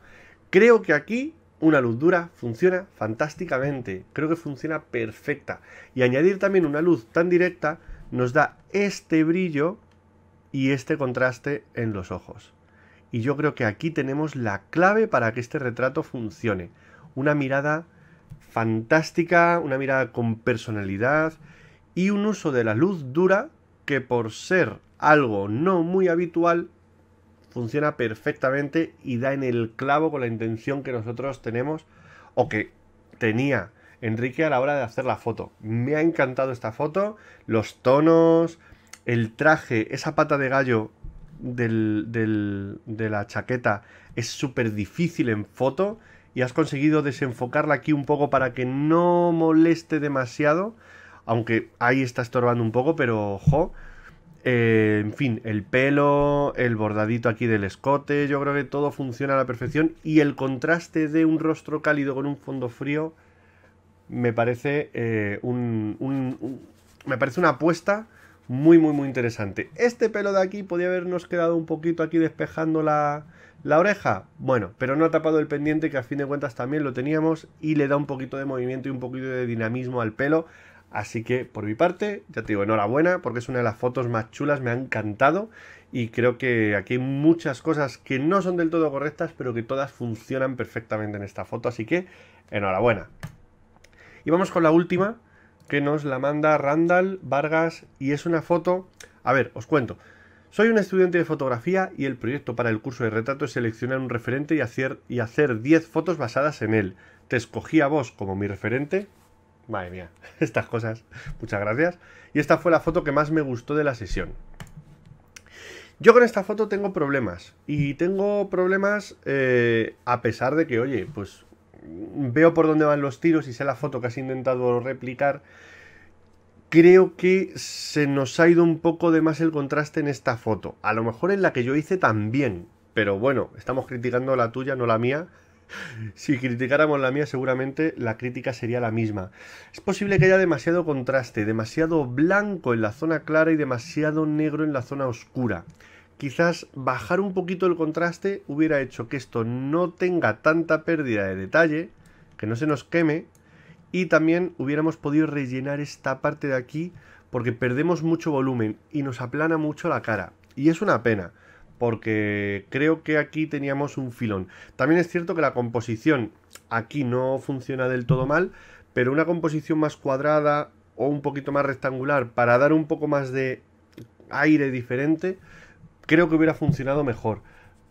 Creo que aquí una luz dura funciona fantásticamente, creo que funciona perfecta. Y añadir también una luz tan directa nos da este brillo y este contraste en los ojos. Y yo creo que aquí tenemos la clave para que este retrato funcione. Una mirada fantástica, una mirada con personalidad, y un uso de la luz dura que por ser algo no muy habitual funciona perfectamente y da en el clavo con la intención que nosotros tenemos o que tenía Enrique a la hora de hacer la foto. Me ha encantado esta foto, los tonos, el traje, esa pata de gallo de la chaqueta es súper difícil en foto y has conseguido desenfocarla aquí un poco para que no moleste demasiado aunque ahí está estorbando un poco, pero ojo. Eh, en fin, el pelo, el bordadito aquí del escote, yo creo que todo funciona a la perfección. Y el contraste de un rostro cálido con un fondo frío me parece, eh, un, me parece una apuesta muy, muy, muy interesante. Este pelo de aquí podía habernos quedado un poquito aquí despejando la, la oreja. Bueno, pero no ha tapado el pendiente que a fin de cuentas también lo teníamos y le da un poquito de movimiento y un poquito de dinamismo al pelo. Así que por mi parte, ya te digo, enhorabuena porque es una de las fotos más chulas, me ha encantado y creo que aquí hay muchas cosas que no son del todo correctas, pero que todas funcionan perfectamente en esta foto, así que enhorabuena. Y vamos con la última, que nos la manda Randall Vargas y es una foto... A ver, os cuento. Soy un estudiante de fotografía y el proyecto para el curso de retrato es seleccionar un referente y hacer, y hacer 10 fotos basadas en él. Te escogí a vos como mi referente Madre mía, estas cosas. Muchas gracias. Y esta fue la foto que más me gustó de la sesión. Yo con esta foto tengo problemas. Y tengo problemas eh, a pesar de que, oye, pues veo por dónde van los tiros y sé la foto que has intentado replicar. Creo que se nos ha ido un poco de más el contraste en esta foto. A lo mejor en la que yo hice también. Pero bueno, estamos criticando la tuya, no la mía si criticáramos la mía, seguramente la crítica sería la misma. Es posible que haya demasiado contraste, demasiado blanco en la zona clara y demasiado negro en la zona oscura. Quizás bajar un poquito el contraste hubiera hecho que esto no tenga tanta pérdida de detalle, que no se nos queme, y también hubiéramos podido rellenar esta parte de aquí porque perdemos mucho volumen y nos aplana mucho la cara. Y es una pena, porque creo que aquí teníamos un filón. También es cierto que la composición aquí no funciona del todo mal, pero una composición más cuadrada o un poquito más rectangular para dar un poco más de aire diferente, creo que hubiera funcionado mejor.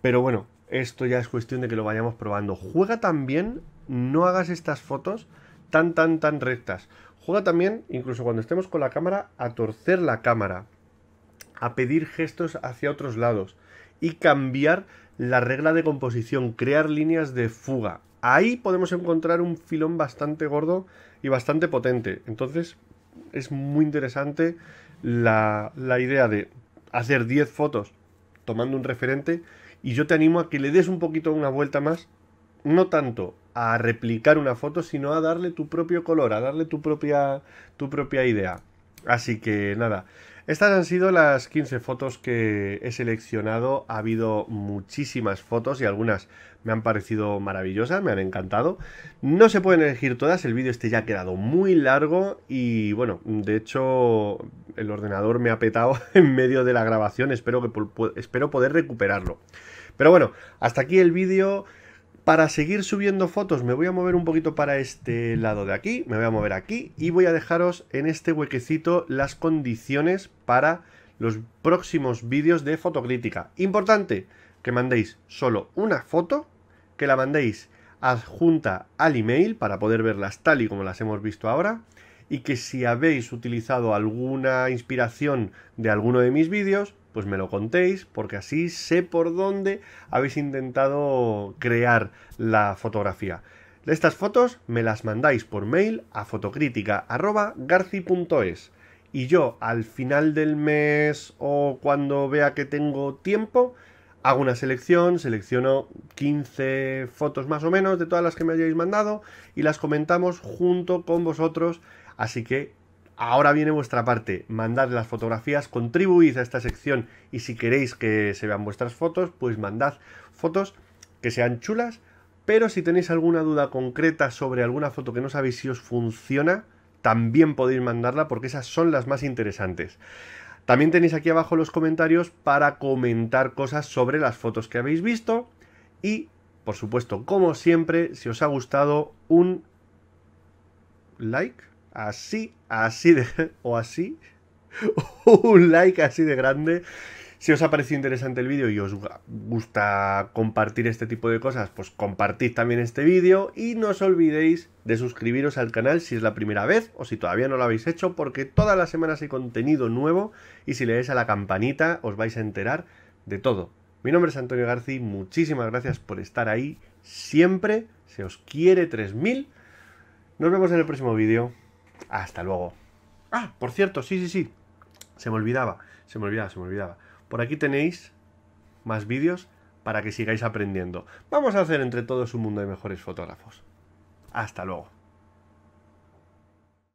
Pero bueno, esto ya es cuestión de que lo vayamos probando. Juega también, no hagas estas fotos tan, tan, tan rectas. Juega también, incluso cuando estemos con la cámara, a torcer la cámara, a pedir gestos hacia otros lados y cambiar la regla de composición, crear líneas de fuga. Ahí podemos encontrar un filón bastante gordo y bastante potente. Entonces es muy interesante la, idea de hacer 10 fotos tomando un referente y yo te animo a que le des un poquito una vuelta más, no tanto a replicar una foto, sino a darle tu propio color, a darle tu propia, tu propia idea. Así que nada, estas han sido las 15 fotos que he seleccionado. Ha habido muchísimas fotos y algunas me han parecido maravillosas, me han encantado. No se pueden elegir todas, el vídeo este ya ha quedado muy largo y bueno, de hecho el ordenador me ha petado en medio de la grabación, espero, que, espero poder recuperarlo. Pero bueno, hasta aquí el vídeo. Para seguir subiendo fotos me voy a mover un poquito para este lado de aquí, me voy a mover aquí y voy a dejaros en este huequecito las condiciones para los próximos vídeos de fotocrítica. Importante que mandéis solo una foto, que la mandéis adjunta al email para poder verlas tal y como las hemos visto ahora y que si habéis utilizado alguna inspiración de alguno de mis vídeos, pues me lo contéis, porque así sé por dónde habéis intentado crear la fotografía. Estas fotos me las mandáis por mail a fotocrítica.garci.es y yo al final del mes o cuando vea que tengo tiempo, hago una selección, selecciono 15 fotos más o menos de todas las que me hayáis mandado y las comentamos junto con vosotros. Así que Ahora viene vuestra parte, mandad las fotografías, contribuid a esta sección y si queréis que se vean vuestras fotos, pues mandad fotos que sean chulas, pero si tenéis alguna duda concreta sobre alguna foto que no sabéis si os funciona, también podéis mandarla porque esas son las más interesantes. También tenéis aquí abajo los comentarios para comentar cosas sobre las fotos que habéis visto y, por supuesto, como siempre, si os ha gustado, un like así, así de, o así, un like así de grande. Si os ha parecido interesante el vídeo y os gusta compartir este tipo de cosas, pues compartid también este vídeo y no os olvidéis de suscribiros al canal si es la primera vez o si todavía no lo habéis hecho, porque todas las semanas hay contenido nuevo y si le dais a la campanita os vais a enterar de todo. Mi nombre es Antonio García, muchísimas gracias por estar ahí siempre, se os quiere 3000. Nos vemos en el próximo vídeo. Hasta luego. Ah, por cierto, sí, sí, sí. Se me olvidaba, se me olvidaba, se me olvidaba. Por aquí tenéis más vídeos para que sigáis aprendiendo. Vamos a hacer entre todos un mundo de mejores fotógrafos. Hasta luego.